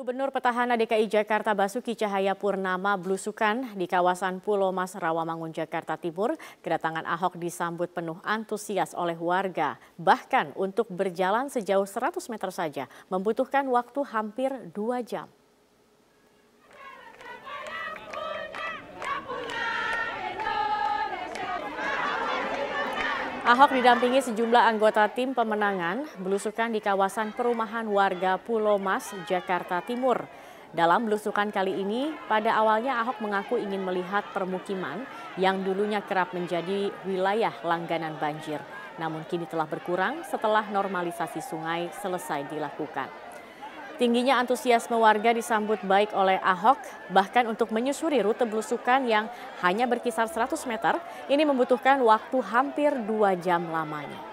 Gubernur petahana DKI Jakarta Basuki Cahaya Purnama belusukan di kawasan Pulau Mas Rawamangun, Jakarta Timur. Kedatangan Ahok disambut penuh antusias oleh warga. Bahkan untuk berjalan sejauh 100 meter saja membutuhkan waktu hampir 2 jam. Ahok didampingi sejumlah anggota tim pemenangan belusukan di kawasan perumahan warga Pulau Mas, Jakarta Timur. Dalam belusukan kali ini, pada awalnya Ahok mengaku ingin melihat permukiman yang dulunya kerap menjadi wilayah langganan banjir. Namun kini telah berkurang setelah normalisasi sungai selesai dilakukan. Tingginya antusiasme warga disambut baik oleh Ahok, bahkan untuk menyusuri rute belusukan yang hanya berkisar 100 meter, ini membutuhkan waktu hampir dua jam lamanya.